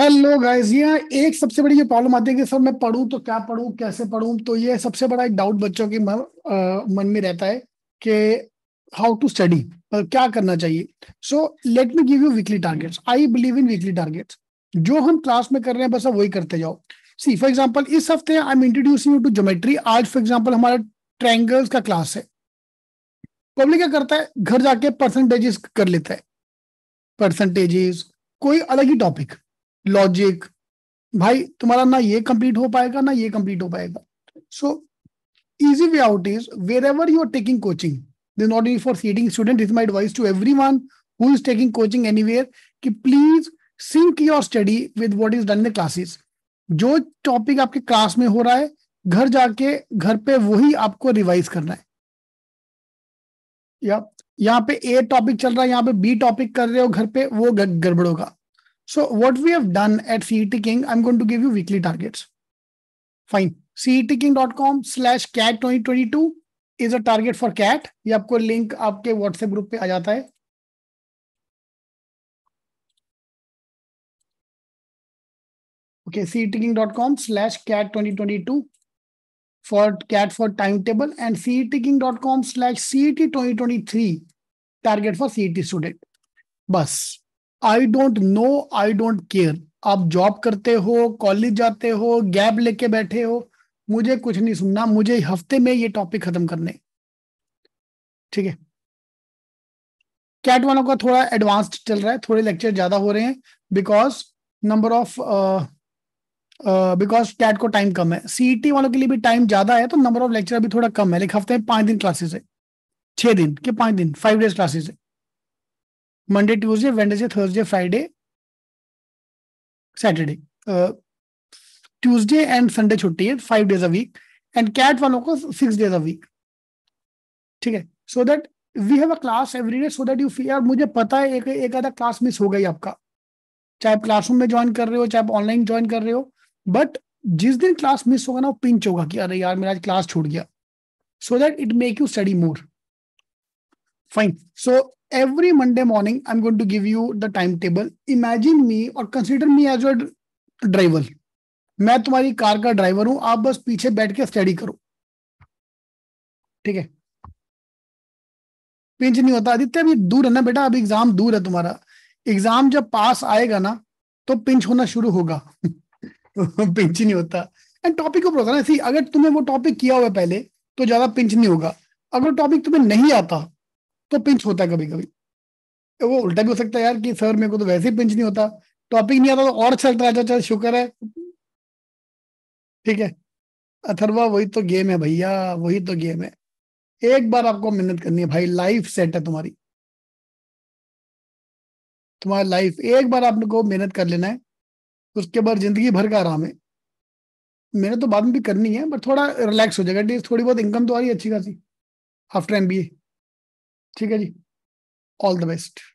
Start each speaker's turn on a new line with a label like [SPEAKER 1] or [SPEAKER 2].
[SPEAKER 1] Hello guys ये एक सबसे बड़ी ये प्रॉब्लम आती है कि सर मैं पढ़ूं तो क्या पढ़ूं कैसे पढ़ूं तो ये सबसे बड़ा एक डाउट बच्चों के मन मन में रहता है कि हाउ टू स्टडी क्या करना चाहिए so let me give you weekly targets I believe in weekly targets जो हम क्लास में कर रहे हैं बस आप वही करते जाओ सी फॉर एग्जाम्पल इस हफ्ते I am introducing you to geometry आज फॉर एग्जाम्पल हमारा ट्रैंगल्स का क्लास है पब्लिक क्या करता है घर जाके परसेंटेजेस कर लेता है परसेंटेजेस कोई अलग ही टॉपिक लॉजिक भाई तुम्हारा ना ये कंप्लीट हो पाएगा ना ये कंप्लीट हो पाएगा so easy way out is wherever you are taking coaching not only for seeding student is my advice to everyone is taking coaching anywhere की please sync your study with what is done the classes जो topic आपके class में हो रहा है घर जाके घर पे वही आपको रिवाइज करना है या यहाँ पे ए टॉपिक चल रहा है यहाँ पे बी टॉपिक कर रहे हो घर पे वो गड़बड़ होगा So what we have done at CET King, I'm going to give you weekly targets. Fine. CETking.com slash CAT 2022 is a target for CAT ये आपको
[SPEAKER 2] लिंक आपके व्हाट्सएप ग्रुप पे आ जाता है okay ceticking.com slash cat 2022 for cat for timetable and ceticking.com slash cet
[SPEAKER 1] 2023 target for cet student Bus. I don't know I don't care आप job करते हो college जाते हो गैप लेके बैठे हो मुझे कुछ नहीं सुनना मुझे हफ्ते में ये टॉपिक खत्म करने ठीक है कैट वालों का थोड़ा एडवांस्ड चल रहा है थोड़े लेक्चर ज्यादा हो रहे हैं because number of because CAT को टाइम कम है सीईटी e वालों के लिए भी टाइम ज्यादा है तो नंबर ऑफ लेक्चर अभी थोड़ा कम है लेकिन हफ्ते में पांच दिन क्लासेस है छह
[SPEAKER 2] दिन के पांच दिन फाइव डेज क्लासेस है मंडे ट्यूसडे वेंडेजे Thursday Friday Saturday Tuesday and Sunday छुट्टी है five days a week and CAT वालों को सिक्स डेज अ वीक ठीक है so
[SPEAKER 1] that we have a class every day so that you feel मुझे पता है एक एक आधा क्लास मिस हो गई आपका चाहे आप क्लासरूम में ज्वाइन कर रहे हो चाहे आप ऑनलाइन ज्वाइन कर रहे हो बट जिस दिन क्लास मिस होगा ना वो पिंच होगा कि अरे यार मेरा आज क्लास छूट गया so that it make you study more Fine. So every Monday morning, I'm going to give you the timetable. Imagine me or consider me as your driver. मैं तुम्हारी कार का ड्राइवर हूं आप बस पीछे बैठ के स्टडी करो ठीक है पिंच नहीं होता आदित्य अभी दूर है ना बेटा अब एग्जाम दूर है तुम्हारा एग्जाम जब पास आएगा ना तो पिंच होना शुरू होगा पिंच नहीं होता एंड टॉपिक ऊपर होता ना सी अगर तुमने वो टॉपिक किया हुआ पहले तो ज्यादा पिंच नहीं होगा अगर टॉपिक तुम्हें नहीं आता तो पिंच होता है कभी कभी तो वो उल्टा भी हो सकता है यार कि सर मेरे को तो वैसे ही पिंच नहीं होता टॉपिक नहीं आता तो और अच्छा लगता है अच्छा अच्छा शुक्र है ठीक है
[SPEAKER 2] अथरवा वही तो गेम है भैया वही तो गेम है एक बार आपको मेहनत करनी है भाई लाइफ सेट है तुम्हारी तुम्हारी लाइफ एक बार आपको मेहनत कर लेना है उसके बाद जिंदगी भर का आराम है मेहनत तो बाद में भी करनी है बट थोड़ा रिलैक्स हो जाएगा थोड़ी बहुत इनकम तो आ रही है अच्छी खासी आफ्टर एम बी ए ठीक है जी ऑल द बेस्ट